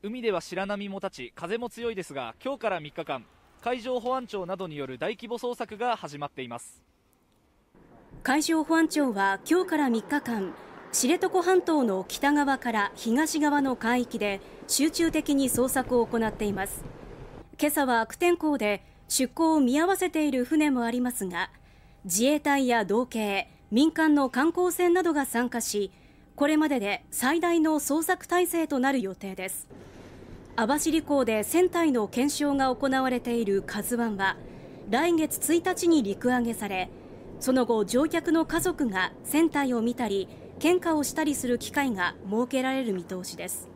海では白波も立ち風も強いですが今日から3日間海上保安庁などによる大規模捜索が始まっています海上保安庁は今日から3日間知床半島の北側から東側の海域で集中的に捜索を行っています今朝は悪天候で出港を見合わせている船もありますが自衛隊や同系民間の観光船などが参加しこれまでで最大の捜索体制となる予定です網走港で船体の検証が行われている「k a z u i は来月1日に陸揚げされその後乗客の家族が船体を見たり献花をしたりする機会が設けられる見通しです